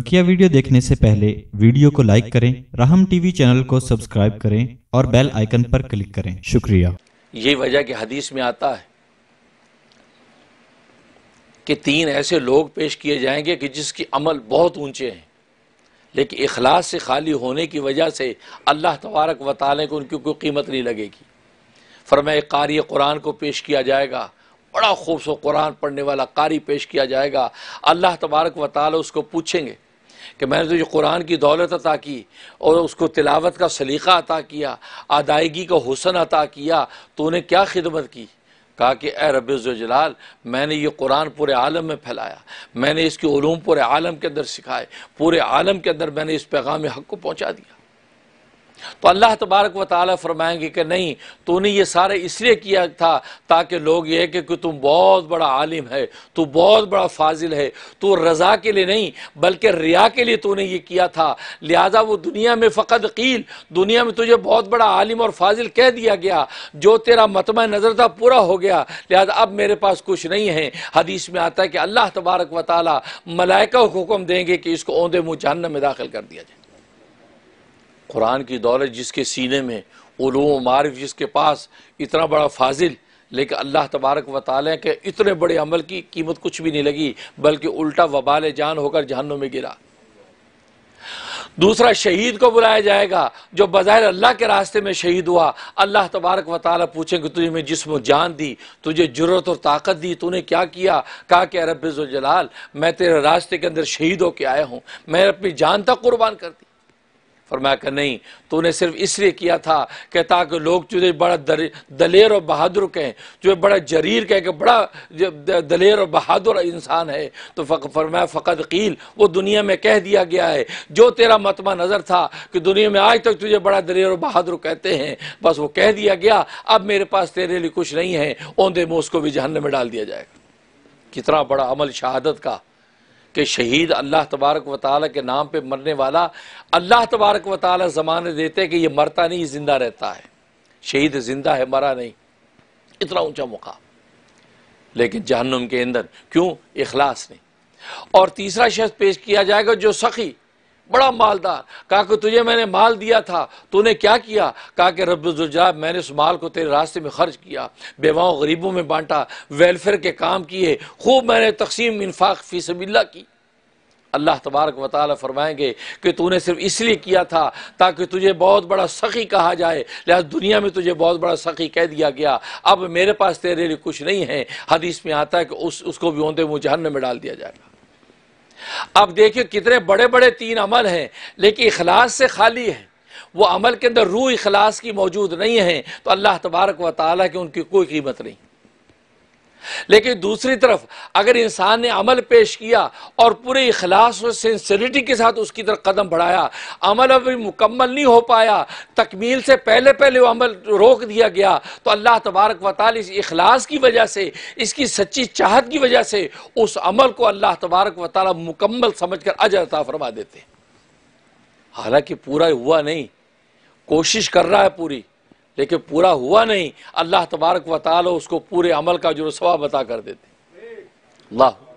बकिया वीडियो देखने से पहले वीडियो को लाइक करें राहम टीवी चैनल को सब्सक्राइब करें और बेल आइकन पर क्लिक करें शुक्रिया ये वजह कि हदीस में आता है कि तीन ऐसे लोग पेश किए जाएंगे कि जिसकी अमल बहुत ऊंचे हैं लेकिन अखलास से खाली होने की वजह से अल्लाह तबारक वाले को उनकी कोई कीमत नहीं लगेगी फरमाए कारी कुरान को पेश किया जाएगा बड़ा खूबसूरत कुरान पढ़ने वाला कारी पेश किया जाएगा अल्लाह तबारक वाली उसको पूछेंगे कि मैंने तुझे कुरान की दौलत अता की और उसको तिलावत का सलीका अता किया अदायगी का हुसन अता किया तो उन्हें क्या खिदमत की कहा कि ए रबाल मैंने ये कुरान पूरे आलम में फैलाया मैंने इसके ूम पूरे आलम के अंदर सिखाए पूरे आलम के अंदर मैंने इस पैगाम हक को पहुँचा दिया तो अल्लाह तबारक व ताली फरमाएंगे कि नहीं तूने ये सारे इसलिए किया था ताकि लोग ये कि, तुम बहुत बड़ा आलिम है तू बहुत बड़ा फाजिल है तू रज़ा के लिए नहीं बल्कि रिया के लिए तूने ये किया था लिहाजा वो दुनिया में फ़कत कील दुनिया में तुझे बहुत बड़ा आलिम और फाजिल कह दिया गया जो तेरा मतम नज़र था पूरा हो गया लिहाजा अब मेरे पास कुछ नहीं है हदीस में आता है कि अल्लाह तबारक व ताली मलाइका हुक्म देंगे कि इसको औंधे मुँह जहन्नम में दाखिल कर दिया जाए कुरान की दौलत जिसके सीने में ूम मारफ जिसके पास इतना बड़ा फाजिल लेकिन अल्लाह तबारक व के इतने बड़े अमल की कीमत कुछ भी नहीं लगी बल्कि उल्टा वबाल जान होकर जहनों में गिरा दूसरा शहीद को बुलाया जाएगा जो बज़ाहिर अल्लाह के रास्ते में शहीद हुआ अल्लाह तबारक व पूछे पूछेंगे तुझे मैं जिसम जान दी तुझे जरूरत और ताकत दी तूने क्या किया कहा कि अरबल मैं तेरे रास्ते के अंदर शहीद होकर आया हूँ मैंने अपनी जान तक कुर्बान कर दी फरमाया कि नहीं तूने सिर्फ इसलिए किया था कि ताकि लोग तुझे बड़ा दलेर और बहादुर कहें तुझे बड़ा जरीर कहें कि बड़ा दलेर और बहादुर इंसान है तो फक, फरमाया फ़कत कील वो दुनिया में कह दिया गया है जो तेरा मतमा नज़र था कि दुनिया में आज तक तुझे बड़ा दलेर और बहादुर कहते हैं बस वो कह दिया गया अब मेरे पास तेरे लिए कुछ नहीं है ओंधे मोस को भी जहन में डाल दिया जाएगा कितना बड़ा अमल शहादत का कि शहीद अल्लाह तबारक व ताल के नाम पर मरने वाला अल्लाह तबारक व ताल जमाने देते कि यह मरता नहीं ज़िंदा रहता है शहीद ज़िंदा है मरा नहीं इतना ऊंचा मुकाम लेकिन जहनुम के अंदर क्यों इखलास नहीं और तीसरा शख्स पेश किया जाएगा जो सखी बड़ा मालदार कहा कि तुझे मैंने माल दिया था तूने क्या किया कहा कि रबुल्जाब मैंने उस माल को तेरे रास्ते में खर्च किया बेवाओं गरीबों में बांटा वेलफेयर के काम किए खूब मैंने तकसीम इन्फाक फी की अल्लाह तबारक वाल फरमाएंगे कि तूने सिर्फ इसलिए किया था ताकि तुझे बहुत बड़ा सखी कहा जाए लिहाजा दुनिया में तुझे बहुत बड़ा सखी कह दिया गया अब मेरे पास तेरे लिए कुछ नहीं है हदीस में आता है कि उस उसको भी होते मुझे जहन में डाल दिया जाएगा अब देखिए कितने बड़े बड़े तीन अमल हैं लेकिन अखलास से खाली है वो अमल के अंदर रूह अखलास की मौजूद नहीं है तो अल्लाह तबारक व ताली की उनकी कोई कीमत नहीं लेकिन दूसरी तरफ अगर इंसान ने अमल पेश किया और पूरे इखलास और सेंसरिटी के साथ उसकी तरफ कदम बढ़ाया अमल अभी मुकम्मल नहीं हो पाया तकमील से पहले पहले वो अमल रोक दिया गया तो अल्लाह तबारक वाल इस अखलास की वजह से इसकी सच्ची चाहत की वजह से उस अमल को अल्लाह तबारक वाल मुकम्मल समझ कर अजरता फरमा देते हालांकि पूरा हुआ नहीं कोशिश कर रहा है पूरी लेकिन पूरा हुआ नहीं अल्लाह तबारक व ताली उसको पूरे अमल का जो सवाब बता कर देते अल्लाह